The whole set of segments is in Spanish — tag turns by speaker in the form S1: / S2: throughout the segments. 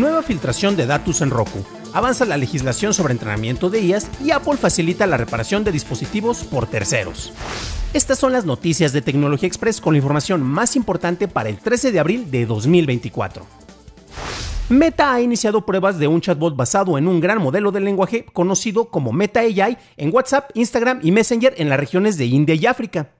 S1: Nueva filtración de datos en Roku. Avanza la legislación sobre entrenamiento de IAS y Apple facilita la reparación de dispositivos por terceros. Estas son las noticias de Tecnología Express con la información más importante para el 13 de abril de 2024. Meta ha iniciado pruebas de un chatbot basado en un gran modelo de lenguaje conocido como Meta AI en WhatsApp, Instagram y Messenger en las regiones de India y África.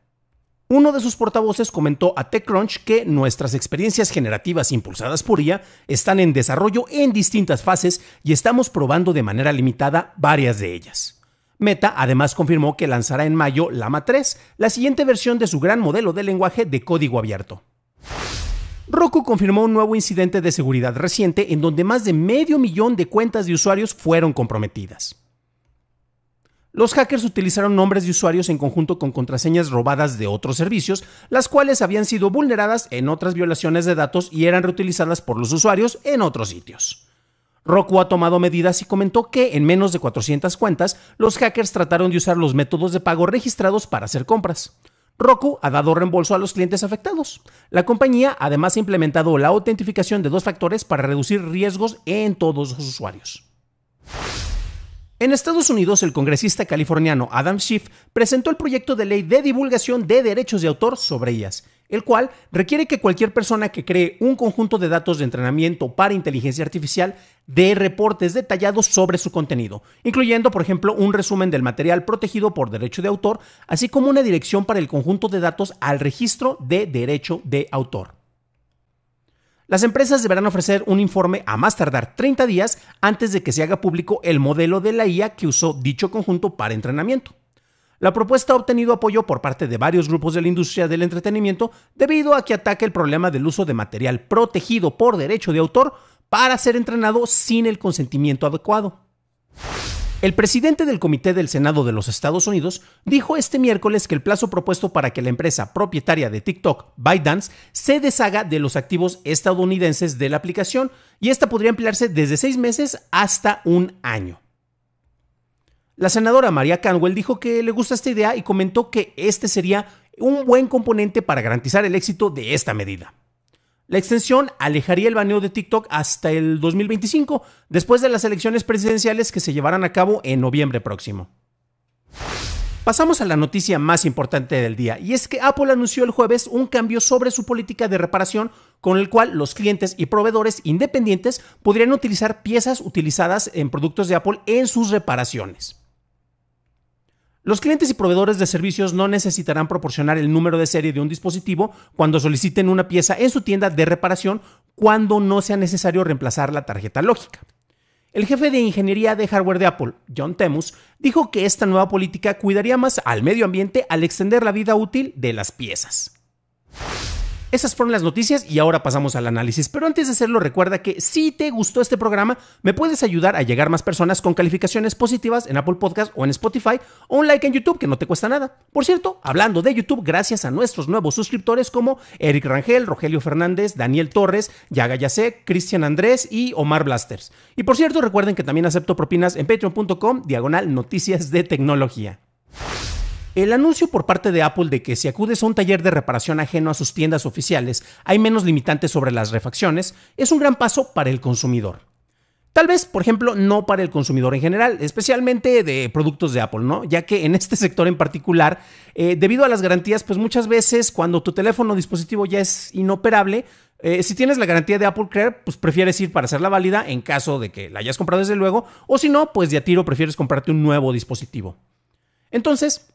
S1: Uno de sus portavoces comentó a TechCrunch que nuestras experiencias generativas impulsadas por IA están en desarrollo en distintas fases y estamos probando de manera limitada varias de ellas. Meta además confirmó que lanzará en mayo Lama 3, la siguiente versión de su gran modelo de lenguaje de código abierto. Roku confirmó un nuevo incidente de seguridad reciente en donde más de medio millón de cuentas de usuarios fueron comprometidas. Los hackers utilizaron nombres de usuarios en conjunto con contraseñas robadas de otros servicios, las cuales habían sido vulneradas en otras violaciones de datos y eran reutilizadas por los usuarios en otros sitios. Roku ha tomado medidas y comentó que en menos de 400 cuentas, los hackers trataron de usar los métodos de pago registrados para hacer compras. Roku ha dado reembolso a los clientes afectados. La compañía además ha implementado la autentificación de dos factores para reducir riesgos en todos los usuarios. En Estados Unidos, el congresista californiano Adam Schiff presentó el proyecto de ley de divulgación de derechos de autor sobre ellas, el cual requiere que cualquier persona que cree un conjunto de datos de entrenamiento para inteligencia artificial dé reportes detallados sobre su contenido, incluyendo, por ejemplo, un resumen del material protegido por derecho de autor, así como una dirección para el conjunto de datos al registro de derecho de autor. Las empresas deberán ofrecer un informe a más tardar 30 días antes de que se haga público el modelo de la IA que usó dicho conjunto para entrenamiento. La propuesta ha obtenido apoyo por parte de varios grupos de la industria del entretenimiento debido a que ataca el problema del uso de material protegido por derecho de autor para ser entrenado sin el consentimiento adecuado. El presidente del Comité del Senado de los Estados Unidos dijo este miércoles que el plazo propuesto para que la empresa propietaria de TikTok, ByteDance, se deshaga de los activos estadounidenses de la aplicación y esta podría ampliarse desde seis meses hasta un año. La senadora María Canwell dijo que le gusta esta idea y comentó que este sería un buen componente para garantizar el éxito de esta medida. La extensión alejaría el baneo de TikTok hasta el 2025, después de las elecciones presidenciales que se llevarán a cabo en noviembre próximo. Pasamos a la noticia más importante del día, y es que Apple anunció el jueves un cambio sobre su política de reparación con el cual los clientes y proveedores independientes podrían utilizar piezas utilizadas en productos de Apple en sus reparaciones. Los clientes y proveedores de servicios no necesitarán proporcionar el número de serie de un dispositivo cuando soliciten una pieza en su tienda de reparación cuando no sea necesario reemplazar la tarjeta lógica. El jefe de ingeniería de hardware de Apple, John Temus, dijo que esta nueva política cuidaría más al medio ambiente al extender la vida útil de las piezas. Esas fueron las noticias y ahora pasamos al análisis. Pero antes de hacerlo, recuerda que si te gustó este programa, me puedes ayudar a llegar más personas con calificaciones positivas en Apple Podcast o en Spotify o un like en YouTube que no te cuesta nada. Por cierto, hablando de YouTube, gracias a nuestros nuevos suscriptores como Eric Rangel, Rogelio Fernández, Daniel Torres, Yaga Yasek, Cristian Andrés y Omar Blasters. Y por cierto, recuerden que también acepto propinas en patreon.com diagonal noticias de tecnología. El anuncio por parte de Apple de que si acudes a un taller de reparación ajeno a sus tiendas oficiales hay menos limitantes sobre las refacciones es un gran paso para el consumidor. Tal vez, por ejemplo, no para el consumidor en general, especialmente de productos de Apple, ¿no? Ya que en este sector en particular, eh, debido a las garantías, pues muchas veces cuando tu teléfono o dispositivo ya es inoperable, eh, si tienes la garantía de Apple pues prefieres ir para hacerla válida en caso de que la hayas comprado desde luego, o si no, pues de a tiro prefieres comprarte un nuevo dispositivo. Entonces,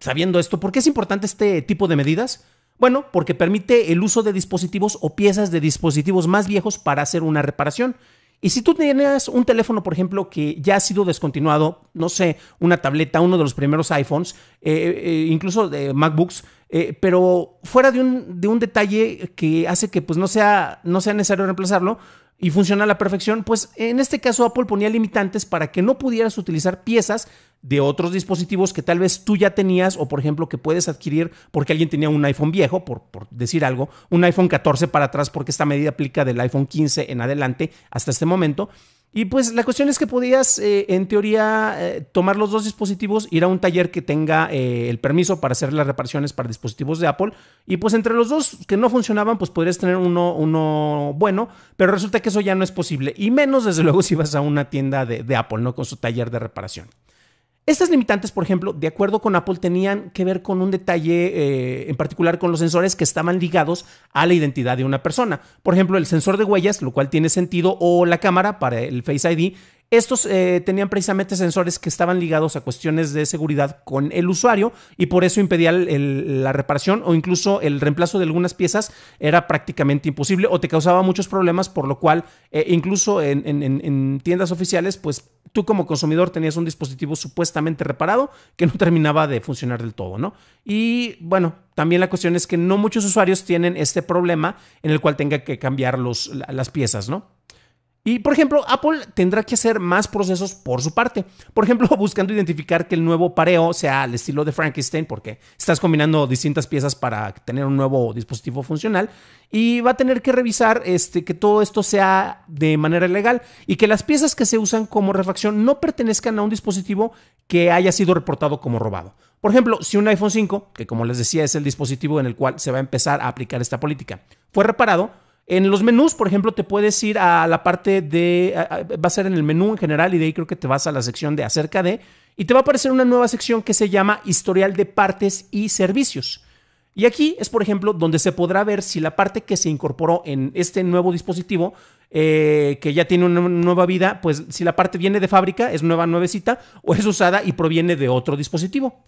S1: Sabiendo esto, ¿por qué es importante este tipo de medidas? Bueno, porque permite el uso de dispositivos o piezas de dispositivos más viejos para hacer una reparación. Y si tú tienes un teléfono, por ejemplo, que ya ha sido descontinuado, no sé, una tableta, uno de los primeros iPhones, eh, eh, incluso de MacBooks, eh, pero fuera de un, de un, detalle que hace que pues, no, sea, no sea necesario reemplazarlo y funciona a la perfección, pues en este caso Apple ponía limitantes para que no pudieras utilizar piezas de otros dispositivos que tal vez tú ya tenías o por ejemplo que puedes adquirir porque alguien tenía un iPhone viejo, por, decir algo, un iPhone 14 para atrás porque esta medida aplica del iPhone 15 en adelante hasta este momento. Y pues la cuestión es que podías eh, en teoría eh, tomar los dos dispositivos, ir a un taller que tenga eh, el permiso para hacer las reparaciones para dispositivos de Apple y pues entre los dos que no funcionaban pues podrías tener uno, uno bueno, pero resulta que eso ya no es posible y menos desde luego si vas a una tienda de, de Apple, ¿no? Con su taller de reparación. Estas limitantes, por ejemplo, de acuerdo con Apple, tenían que ver con un detalle eh, en particular con los sensores que estaban ligados a la identidad de una persona. Por ejemplo, el sensor de huellas, lo cual tiene sentido, o la cámara para el Face ID, estos eh, tenían precisamente sensores que estaban ligados a cuestiones de seguridad con el usuario y por eso impedía la reparación o incluso el reemplazo de algunas piezas era prácticamente imposible o te causaba muchos problemas, por lo cual eh, incluso en, tiendas oficiales, pues tú como consumidor tenías un dispositivo supuestamente reparado que no terminaba de funcionar del todo, ¿no? Y bueno, también la cuestión es que no muchos usuarios tienen este problema en el cual tenga que cambiar las piezas, ¿no? Y, por ejemplo, Apple tendrá que hacer más procesos por su parte. Por ejemplo, buscando identificar que el nuevo pareo sea al estilo de Frankenstein, porque estás combinando distintas piezas para tener un nuevo dispositivo funcional. Y va a tener que revisar este, que todo esto sea de manera legal y que las piezas que se usan como refacción no pertenezcan a un dispositivo que haya sido reportado como robado. Por ejemplo, si un iPhone 5, que como les decía es el dispositivo en el cual se va a empezar a aplicar esta política, fue reparado, en los menús, por ejemplo, te puedes ir a la parte de, va a ser en el menú en general y de ahí creo que te vas a la sección de acerca de y te va a aparecer una nueva sección que se llama historial de partes y servicios. Y aquí es, por ejemplo, donde se podrá ver si la parte que se incorporó en este nuevo dispositivo, eh, que ya tiene una nueva vida, pues si la parte viene de fábrica, es nueva nuevecita, o es usada y proviene de otro dispositivo.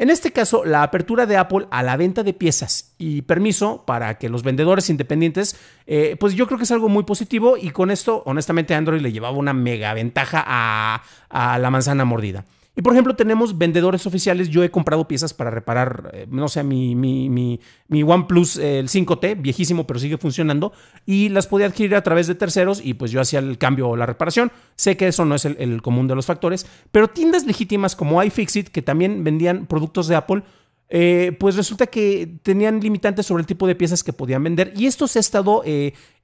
S1: En este caso, la apertura de Apple a la venta de piezas y permiso para que los vendedores independientes, eh, pues yo creo que es algo muy positivo y con esto, honestamente, Android le llevaba una mega ventaja a la manzana mordida. Y por ejemplo, tenemos vendedores oficiales. Yo he comprado piezas para reparar, eh, no sé, mi, mi, mi, mi OnePlus, eh, el 5T, viejísimo, pero sigue funcionando. Y las podía adquirir a través de terceros y pues yo hacía el cambio o la reparación. Sé que eso no es el, común de los factores, pero tiendas legítimas como iFixit, que también vendían productos de Apple, eh, pues resulta que tenían limitantes sobre el tipo de piezas que podían vender. Y esto se ha estado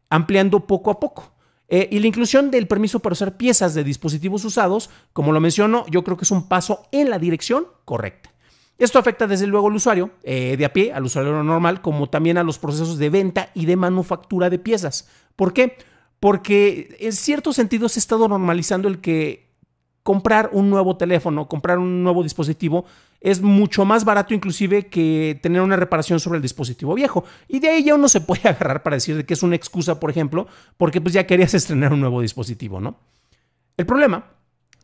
S1: ampliando poco a poco. Eh, y la inclusión del permiso para usar piezas de dispositivos usados, como lo menciono, yo creo que es un paso en la dirección correcta. Esto afecta desde luego al usuario eh, de a pie, al usuario normal, como también a los procesos de venta y de manufactura de piezas. ¿Por qué? Porque en cierto sentido se ha estado normalizando el que comprar un nuevo teléfono, comprar un nuevo dispositivo, es mucho más barato inclusive que tener una reparación sobre el dispositivo viejo. Y de ahí ya uno se puede agarrar para decir que es una excusa, por ejemplo, porque pues ya querías estrenar un nuevo dispositivo, ¿no? El problema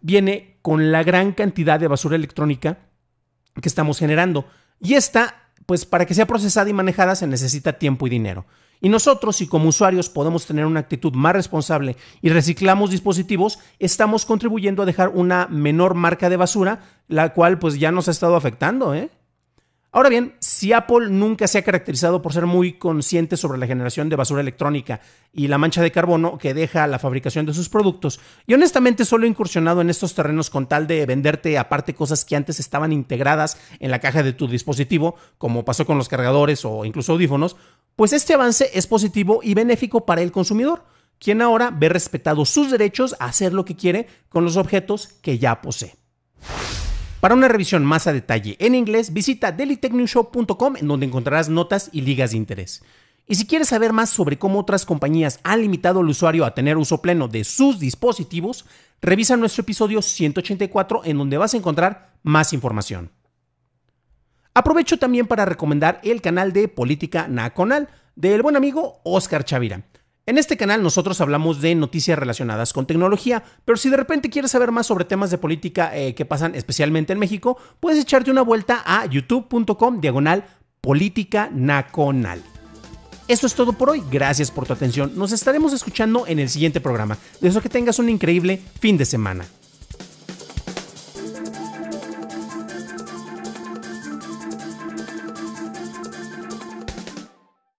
S1: viene con la gran cantidad de basura electrónica que estamos generando. Y esta, pues para que sea procesada y manejada se necesita tiempo y dinero y nosotros, si como usuarios podemos tener una actitud más responsable y reciclamos dispositivos, estamos contribuyendo a dejar una menor marca de basura, la cual pues ya nos ha estado afectando, ¿eh? Ahora bien, si Apple nunca se ha caracterizado por ser muy consciente sobre la generación de basura electrónica y la mancha de carbono que deja la fabricación de sus productos, y honestamente solo he incursionado en estos terrenos con tal de venderte aparte cosas que antes estaban integradas en la caja de tu dispositivo, como pasó con los cargadores o incluso audífonos, pues este avance es positivo y benéfico para el consumidor, quien ahora ve respetados sus derechos a hacer lo que quiere con los objetos que ya posee. Para una revisión más a detalle en inglés, visita delitechnewshow.com en donde encontrarás notas y ligas de interés. Y si quieres saber más sobre cómo otras compañías han limitado al usuario a tener uso pleno de sus dispositivos, revisa nuestro episodio 184 en donde vas a encontrar más información. Aprovecho también para recomendar el canal de Política Nacional del buen amigo Oscar Chavira. En este canal nosotros hablamos de noticias relacionadas con tecnología, pero si de repente quieres saber más sobre temas de política eh, que pasan especialmente en México, puedes echarte una vuelta a youtube.com diagonal política naconal. Esto es todo por hoy, gracias por tu atención, nos estaremos escuchando en el siguiente programa. Deseo que tengas un increíble fin de semana.